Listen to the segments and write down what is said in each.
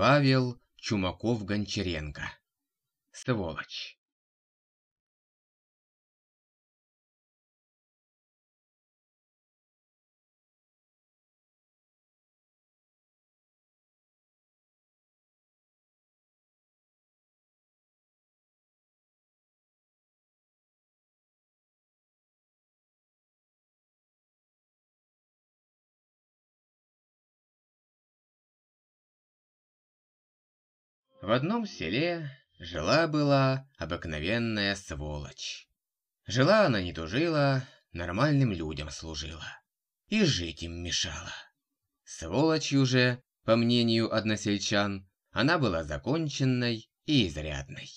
Павел Чумаков-Гончаренко. Сволочь. В одном селе жила-была обыкновенная сволочь. Жила она не тужила, нормальным людям служила. И жить им мешала. Сволочью же, по мнению односельчан, она была законченной и изрядной.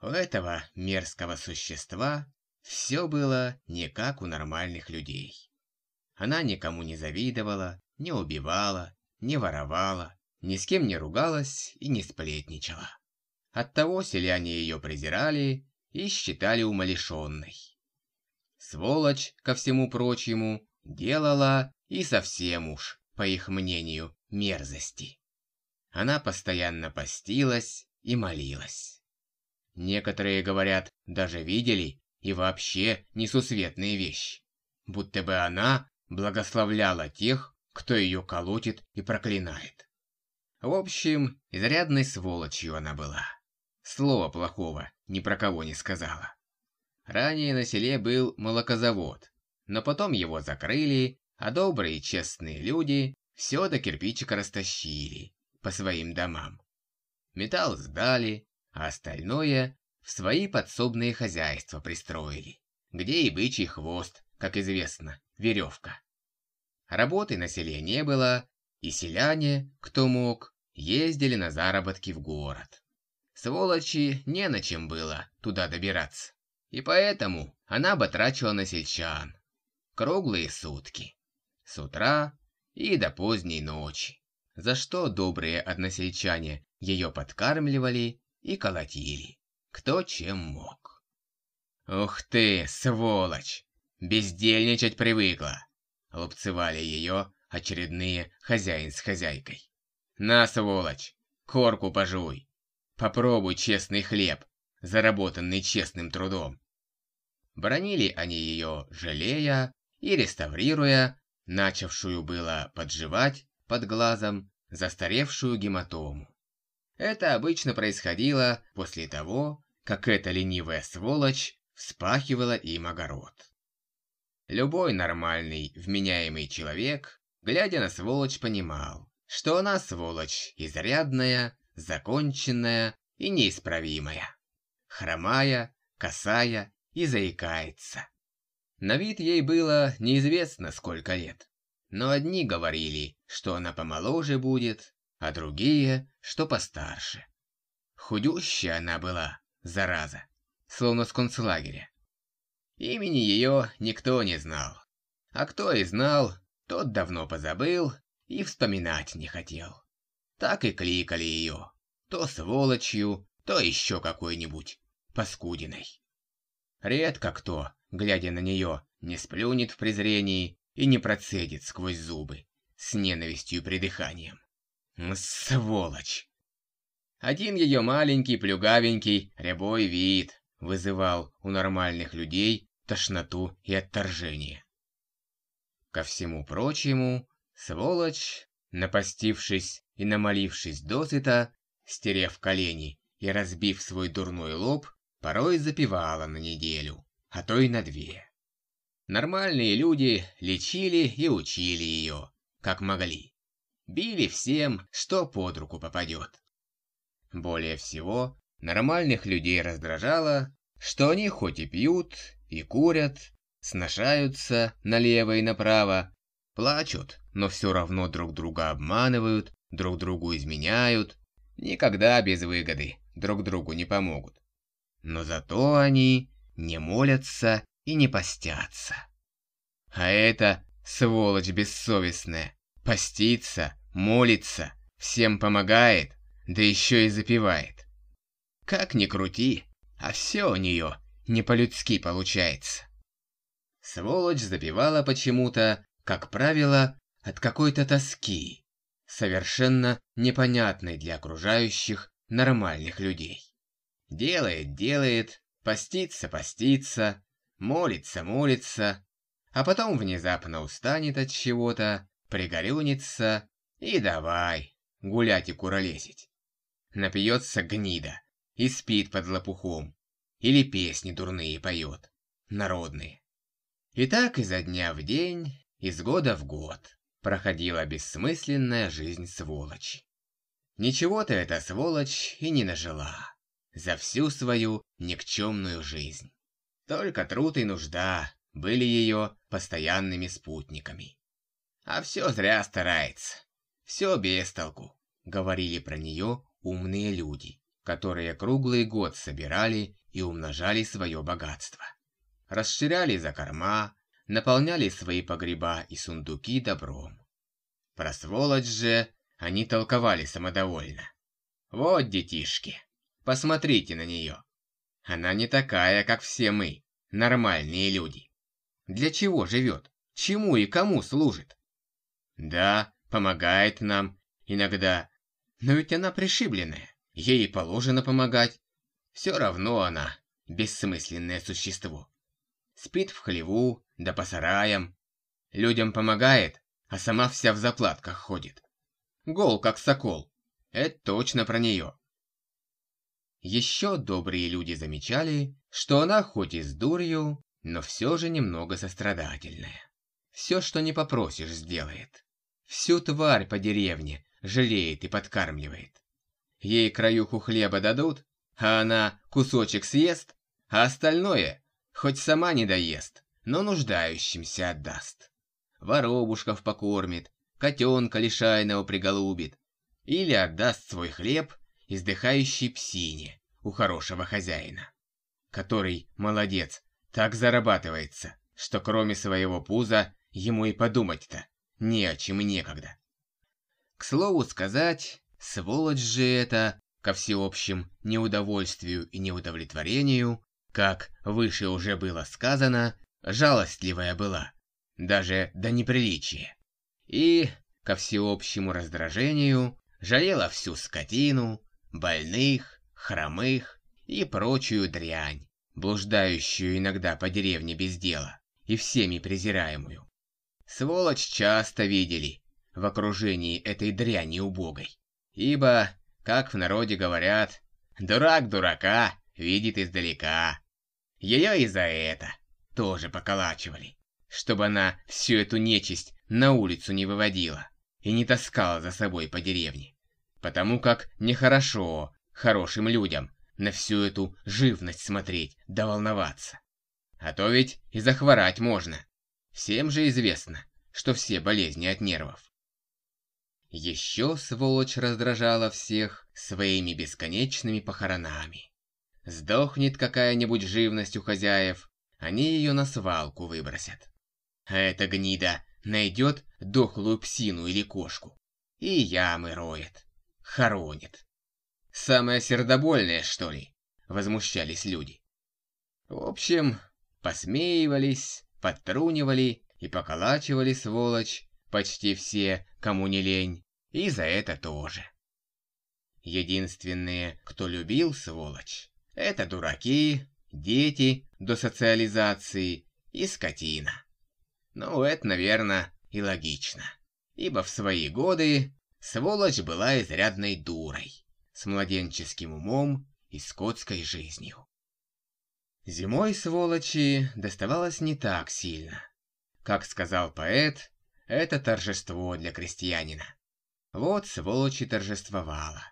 У этого мерзкого существа все было не как у нормальных людей. Она никому не завидовала, не убивала, не воровала, ни с кем не ругалась и не сплетничала. Оттого селяне ее презирали и считали умалишенной. Сволочь, ко всему прочему, делала и совсем уж, по их мнению, мерзости. Она постоянно постилась и молилась. Некоторые, говорят, даже видели и вообще несусветные вещи. Будто бы она благословляла тех, кто ее колотит и проклинает. В общем, изрядной сволочью она была. Слова плохого ни про кого не сказала. Ранее на селе был молокозавод, но потом его закрыли, а добрые честные люди все до кирпичика растащили по своим домам. Металл сдали, а остальное в свои подсобные хозяйства пристроили, где и бычий хвост, как известно, веревка. Работы на селе не было, и селяне, кто мог, ездили на заработки в город. Сволочи не на чем было туда добираться, и поэтому она батрачила на сельчан. Круглые сутки. С утра и до поздней ночи. За что добрые односельчане ее подкармливали и колотили. Кто чем мог. «Ух ты, сволочь! Бездельничать привыкла!» Лупцевали ее очередные хозяин с хозяйкой. На, сволочь, корку пожуй. Попробуй честный хлеб, заработанный честным трудом. Бронили они ее, жалея и реставрируя, начавшую было подживать под глазом застаревшую гематому. Это обычно происходило после того, как эта ленивая сволочь вспахивала им огород. Любой нормальный, вменяемый человек глядя на сволочь, понимал, что она сволочь изрядная, законченная и неисправимая. Хромая, косая и заикается. На вид ей было неизвестно сколько лет. Но одни говорили, что она помоложе будет, а другие, что постарше. Худющая она была, зараза, словно с концлагеря. Имени ее никто не знал. А кто и знал, тот давно позабыл и вспоминать не хотел. Так и кликали ее, то сволочью, то еще какой-нибудь паскудиной. Редко кто, глядя на нее, не сплюнет в презрении и не процедит сквозь зубы, с ненавистью и придыханием. Сволочь! Один ее маленький, плюгавенький, рябой вид вызывал у нормальных людей тошноту и отторжение. Ко всему прочему, сволочь, напастившись и намолившись досыта, стерев колени и разбив свой дурной лоб, порой запивала на неделю, а то и на две. Нормальные люди лечили и учили ее, как могли. Били всем, что под руку попадет. Более всего, нормальных людей раздражало, что они хоть и пьют, и курят, сношаются налево и направо, плачут, но все равно друг друга обманывают, друг другу изменяют. Никогда без выгоды друг другу не помогут. Но зато они не молятся и не постятся. А это сволочь бессовестная. Постится, молится, всем помогает, да еще и запивает. Как ни крути, а все у нее не по-людски получается. Сволочь запевала почему-то, как правило, от какой-то тоски, совершенно непонятной для окружающих нормальных людей. Делает, делает, постится, постится, молится, молится, а потом внезапно устанет от чего-то, пригорюнится и давай гулять и куролесить. Напьется гнида и спит под лопухом, или песни дурные поет, народные. И так изо дня в день, из года в год проходила бессмысленная жизнь сволочи. Ничего-то эта сволочь и не нажила за всю свою никчемную жизнь. Только труд и нужда были ее постоянными спутниками. А все зря старается, все без толку, говорили про нее умные люди, которые круглый год собирали и умножали свое богатство расширяли закорма, наполняли свои погреба и сундуки добром. Про сволочь же они толковали самодовольно. «Вот, детишки, посмотрите на нее. Она не такая, как все мы, нормальные люди. Для чего живет? Чему и кому служит?» «Да, помогает нам, иногда. Но ведь она пришибленная, ей положено помогать. Все равно она бессмысленное существо спит в хлеву, да по сараям. Людям помогает, а сама вся в заплатках ходит. Гол, как сокол. Это точно про нее. Еще добрые люди замечали, что она хоть и с дурью, но все же немного сострадательная. Все, что не попросишь, сделает. Всю тварь по деревне жалеет и подкармливает. Ей краюху хлеба дадут, а она кусочек съест, а остальное Хоть сама не доест, но нуждающимся отдаст. Воробушков покормит, котенка лишайного приголубит. Или отдаст свой хлеб издыхающей псине у хорошего хозяина. Который, молодец, так зарабатывается, что кроме своего пуза ему и подумать-то не о чем и некогда. К слову сказать, сволочь же это, ко всеобщим неудовольствию и неудовлетворению, как выше уже было сказано, жалостливая была, даже до неприличия. И, ко всеобщему раздражению, жалела всю скотину, больных, хромых и прочую дрянь, блуждающую иногда по деревне без дела и всеми презираемую. Сволочь часто видели в окружении этой дряни убогой, ибо, как в народе говорят, дурак дурака видит издалека, ее и за это тоже поколачивали, чтобы она всю эту нечисть на улицу не выводила и не таскала за собой по деревне. Потому как нехорошо хорошим людям на всю эту живность смотреть да волноваться. А то ведь и захворать можно. Всем же известно, что все болезни от нервов. Еще сволочь раздражала всех своими бесконечными похоронами. Сдохнет какая-нибудь живность у хозяев, они ее на свалку выбросят. А эта гнида найдет дохлую псину или кошку и ямы роет, хоронит. Самое сердобольное, что ли? Возмущались люди. В общем, посмеивались, подтрунивали и поколачивали сволочь почти все, кому не лень, и за это тоже. Единственные, кто любил сволочь, это дураки, дети до социализации и скотина. Ну, это, наверное, и логично. Ибо в свои годы сволочь была изрядной дурой, с младенческим умом и скотской жизнью. Зимой сволочи доставалось не так сильно. Как сказал поэт, это торжество для крестьянина. Вот сволочи торжествовала.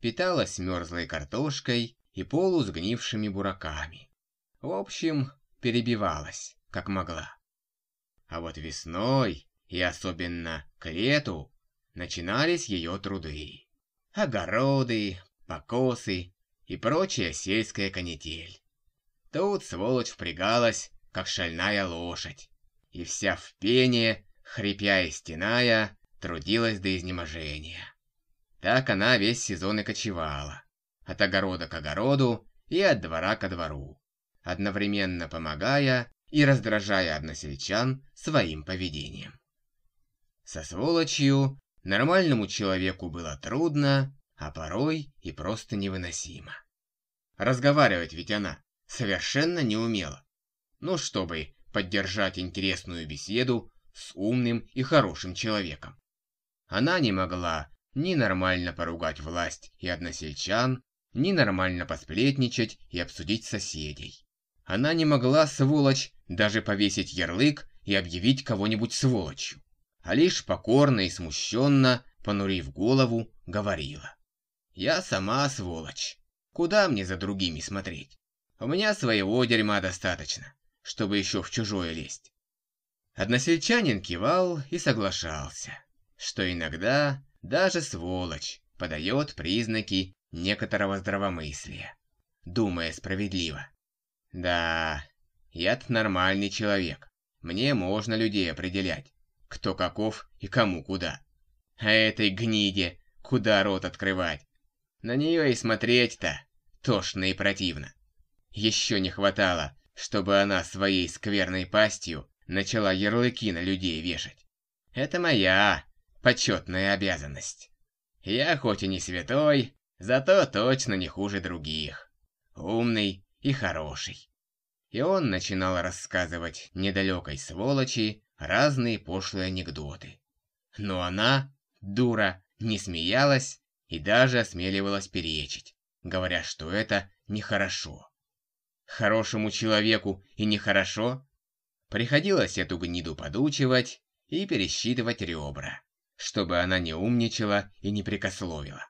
Питалась мерзлой картошкой и полусгнившими бураками. В общем, перебивалась, как могла. А вот весной, и особенно к лету, начинались ее труды. Огороды, покосы и прочая сельская канитель. Тут сволочь впрягалась, как шальная лошадь, и вся в пене, хрипя и стеная, трудилась до изнеможения. Так она весь сезон и кочевала, от огорода к огороду и от двора ко двору, одновременно помогая и раздражая односельчан своим поведением. Со сволочью нормальному человеку было трудно, а порой и просто невыносимо. Разговаривать ведь она совершенно не умела. Но ну, чтобы поддержать интересную беседу с умным и хорошим человеком. Она не могла ни нормально поругать власть и односельчан, ни нормально посплетничать и обсудить соседей. Она не могла, сволочь, даже повесить ярлык и объявить кого-нибудь сволочью, а лишь покорно и смущенно, понурив голову, говорила. «Я сама сволочь. Куда мне за другими смотреть? У меня своего дерьма достаточно, чтобы еще в чужое лезть». Односельчанин кивал и соглашался, что иногда даже сволочь подает признаки некоторого здравомыслия, думая справедливо. Да, я-то нормальный человек. Мне можно людей определять, кто каков и кому куда. А этой гниде куда рот открывать? На нее и смотреть-то тошно и противно. Еще не хватало, чтобы она своей скверной пастью начала ярлыки на людей вешать. Это моя почетная обязанность. Я хоть и не святой, Зато точно не хуже других. Умный и хороший. И он начинал рассказывать недалекой сволочи разные пошлые анекдоты. Но она, дура, не смеялась и даже осмеливалась перечить, говоря, что это нехорошо. Хорошему человеку и нехорошо? Приходилось эту гниду подучивать и пересчитывать ребра, чтобы она не умничала и не прикословила.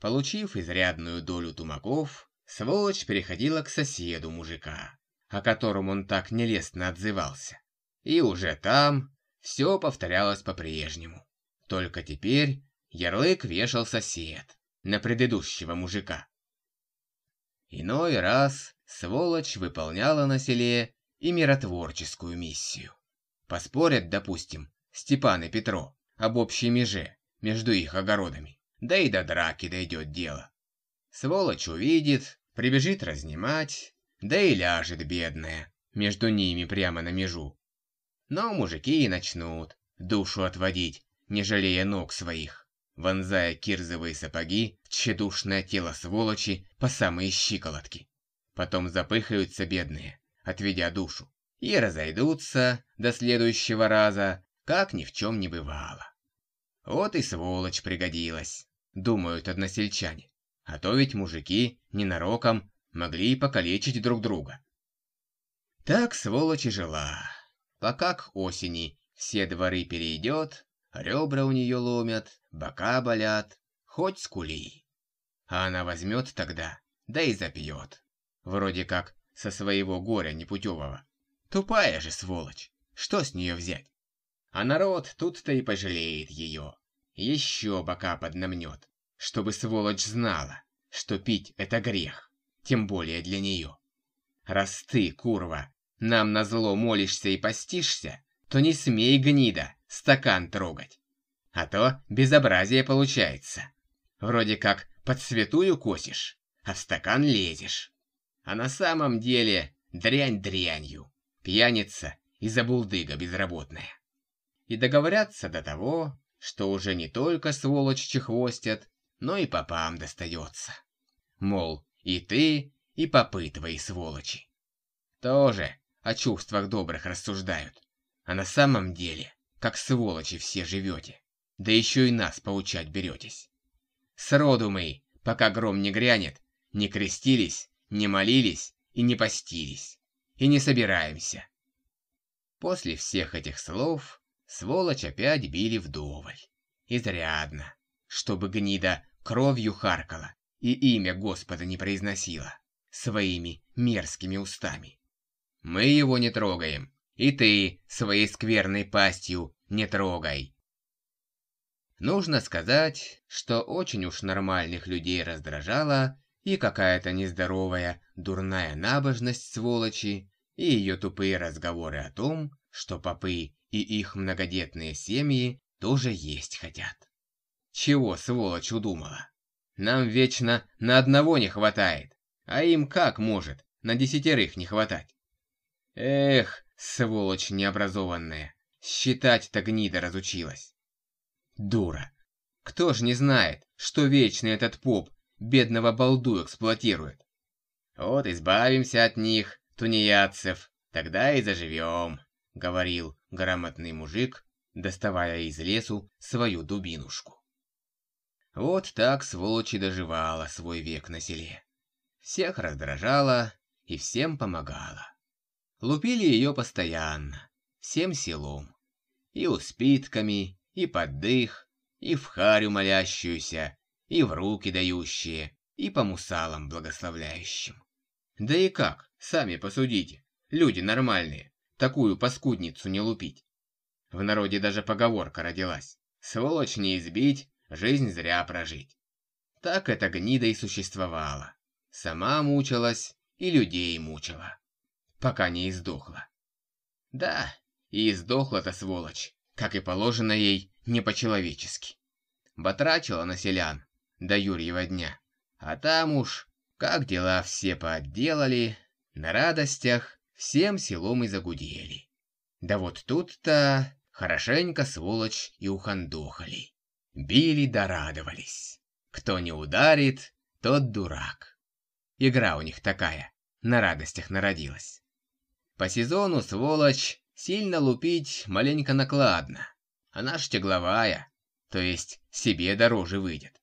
Получив изрядную долю тумаков, сволочь переходила к соседу мужика, о котором он так нелестно отзывался. И уже там все повторялось по-прежнему. Только теперь ярлык вешал сосед на предыдущего мужика. Иной раз сволочь выполняла на селе и миротворческую миссию. Поспорят, допустим, Степан и Петро об общей меже между их огородами да и до драки дойдет дело. Сволочь увидит, прибежит разнимать, да и ляжет бедная, между ними прямо на межу. Но мужики и начнут душу отводить, не жалея ног своих, вонзая кирзовые сапоги в тщедушное тело сволочи по самые щиколотки. Потом запыхаются бедные, отведя душу, и разойдутся до следующего раза, как ни в чем не бывало. Вот и сволочь пригодилась думают односельчане. А то ведь мужики, ненароком, могли и покалечить друг друга. Так сволочь и жила. Пока к осени все дворы перейдет, ребра у нее ломят, бока болят, хоть скули. А она возьмет тогда, да и запьет. Вроде как со своего горя непутевого. Тупая же сволочь, что с нее взять? А народ тут-то и пожалеет ее еще бока поднамнет, чтобы сволочь знала, что пить это грех, тем более для нее. Раз ты, курва, нам на зло молишься и постишься, то не смей, гнида, стакан трогать. А то безобразие получается. Вроде как под святую косишь, а в стакан лезешь. А на самом деле дрянь дрянью, пьяница и забулдыга безработная. И договорятся до того, что уже не только сволочь чехвостят, но и попам достается. Мол, и ты, и попы твои сволочи. Тоже о чувствах добрых рассуждают. А на самом деле, как сволочи все живете, да еще и нас поучать беретесь. Сроду мы, пока гром не грянет, не крестились, не молились и не постились, и не собираемся. После всех этих слов Сволочь опять били вдоволь. Изрядно. Чтобы гнида кровью харкала и имя Господа не произносила своими мерзкими устами. Мы его не трогаем, и ты своей скверной пастью не трогай. Нужно сказать, что очень уж нормальных людей раздражала и какая-то нездоровая дурная набожность сволочи, и ее тупые разговоры о том, что попы и их многодетные семьи тоже есть хотят. Чего сволочь удумала? Нам вечно на одного не хватает, а им как может на десятерых не хватать? Эх, сволочь необразованная, считать-то гнида разучилась. Дура. Кто ж не знает, что вечно этот поп бедного балду эксплуатирует? Вот избавимся от них, тунеядцев, тогда и заживем, говорил грамотный мужик, доставая из лесу свою дубинушку. Вот так сволочи доживала свой век на селе. Всех раздражала и всем помогала. Лупили ее постоянно, всем селом. И успитками, и под дых, и в харю молящуюся, и в руки дающие, и по мусалам благословляющим. Да и как, сами посудите, люди нормальные, такую паскудницу не лупить. В народе даже поговорка родилась. Сволочь не избить, жизнь зря прожить. Так эта гнида и существовала. Сама мучилась и людей мучила. Пока не издохла. Да, и издохла-то сволочь, как и положено ей, не по-человечески. Батрачила на селян до Юрьева дня. А там уж, как дела все подделали на радостях всем селом и загудели. Да вот тут-то хорошенько сволочь и ухандохали. Били да радовались. Кто не ударит, тот дурак. Игра у них такая, на радостях народилась. По сезону сволочь сильно лупить маленько накладно. Она ж тягловая, то есть себе дороже выйдет.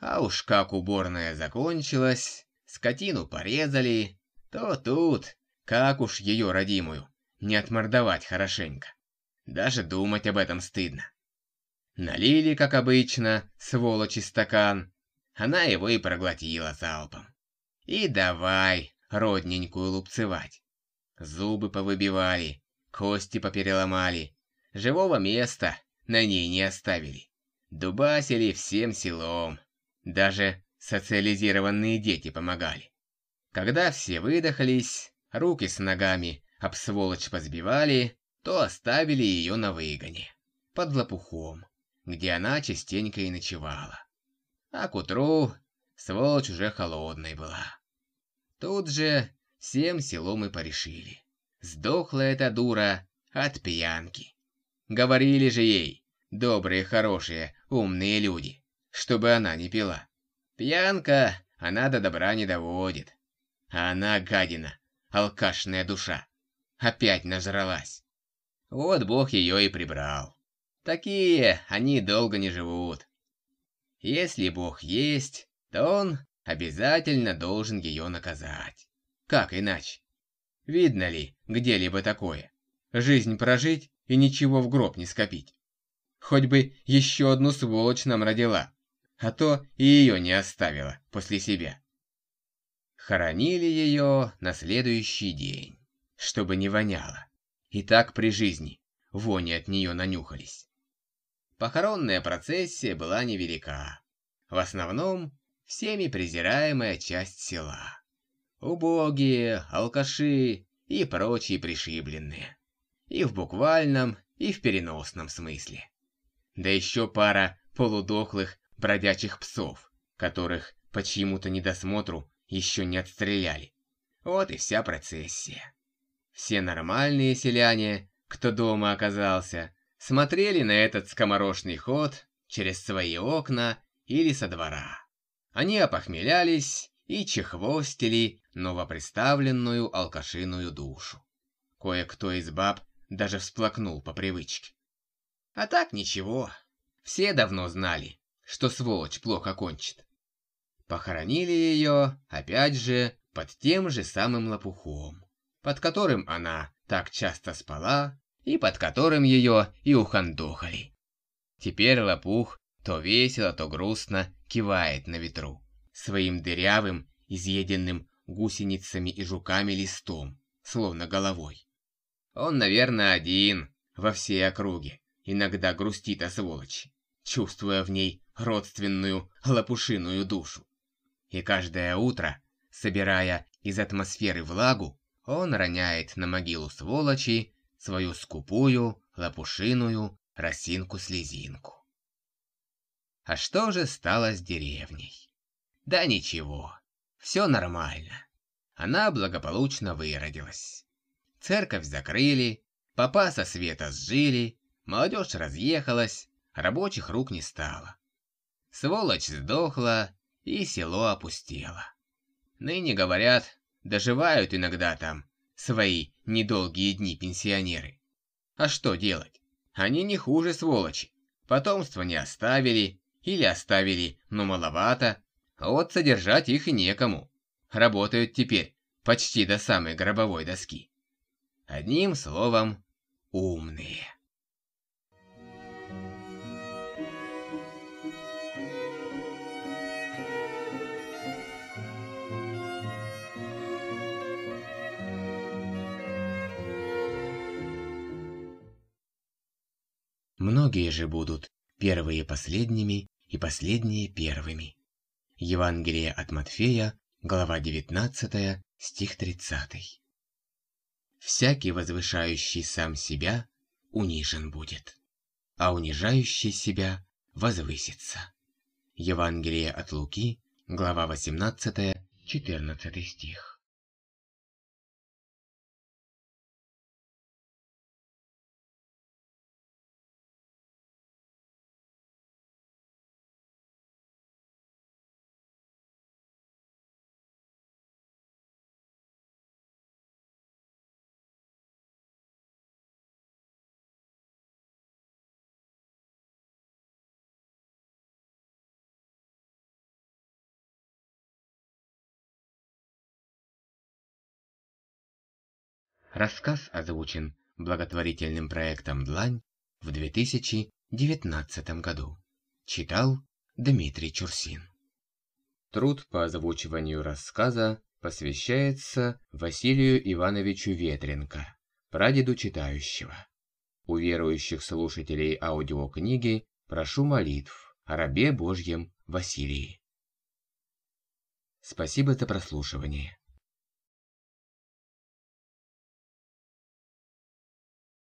А уж как уборная закончилась, скотину порезали, то тут, как уж ее родимую не отмордовать хорошенько. Даже думать об этом стыдно. Налили, как обычно, сволочи стакан. Она его и проглотила залпом. И давай родненькую лупцевать. Зубы повыбивали, кости попереломали. Живого места на ней не оставили. Дубасили всем селом. Даже социализированные дети помогали. Когда все выдохлись, руки с ногами об сволочь позбивали, то оставили ее на выгоне, под лопухом, где она частенько и ночевала. А к утру сволочь уже холодной была. Тут же всем селом и порешили. Сдохла эта дура от пьянки. Говорили же ей, добрые, хорошие, умные люди, чтобы она не пила. Пьянка она до добра не доводит. А она, гадина, алкашная душа. Опять назралась. Вот бог ее и прибрал. Такие они долго не живут. Если бог есть, то он обязательно должен ее наказать. Как иначе? Видно ли где-либо такое? Жизнь прожить и ничего в гроб не скопить. Хоть бы еще одну сволочь нам родила, а то и ее не оставила после себя. Хоронили ее на следующий день, чтобы не воняло. И так при жизни вони от нее нанюхались. Похоронная процессия была невелика. В основном всеми презираемая часть села. Убогие, алкаши и прочие пришибленные. И в буквальном, и в переносном смысле. Да еще пара полудохлых бродячих псов, которых по чьему-то недосмотру еще не отстреляли. Вот и вся процессия. Все нормальные селяне, кто дома оказался, смотрели на этот скоморошный ход через свои окна или со двора. Они опохмелялись и чехвостили новоприставленную алкашиную душу. Кое-кто из баб даже всплакнул по привычке. А так ничего. Все давно знали, что сволочь плохо кончит. Похоронили ее, опять же, под тем же самым лопухом, под которым она так часто спала и под которым ее и ухандохали. Теперь лопух то весело, то грустно кивает на ветру своим дырявым, изъеденным гусеницами и жуками листом, словно головой. Он, наверное, один во всей округе, иногда грустит о сволочи, чувствуя в ней родственную лопушиную душу. И каждое утро, собирая из атмосферы влагу, он роняет на могилу сволочи свою скупую, лопушиную росинку-слезинку. А что же стало с деревней? Да ничего, все нормально. Она благополучно выродилась. Церковь закрыли, папа со света сжили, молодежь разъехалась, рабочих рук не стало. Сволочь сдохла, и село опустело. Ныне, говорят, доживают иногда там свои недолгие дни пенсионеры. А что делать? Они не хуже сволочи. Потомство не оставили, или оставили, но маловато. А вот содержать их и некому. Работают теперь почти до самой гробовой доски. Одним словом, умные. Многие же будут первые последними и последние первыми. Евангелие от Матфея, глава 19, стих 30. Всякий, возвышающий сам себя, унижен будет, а унижающий себя возвысится. Евангелие от Луки, глава 18, 14 стих. Рассказ озвучен благотворительным проектом «Длань» в 2019 году. Читал Дмитрий Чурсин. Труд по озвучиванию рассказа посвящается Василию Ивановичу Ветренко, прадеду читающего. У верующих слушателей аудиокниги прошу молитв о рабе Божьем Василии. Спасибо за прослушивание.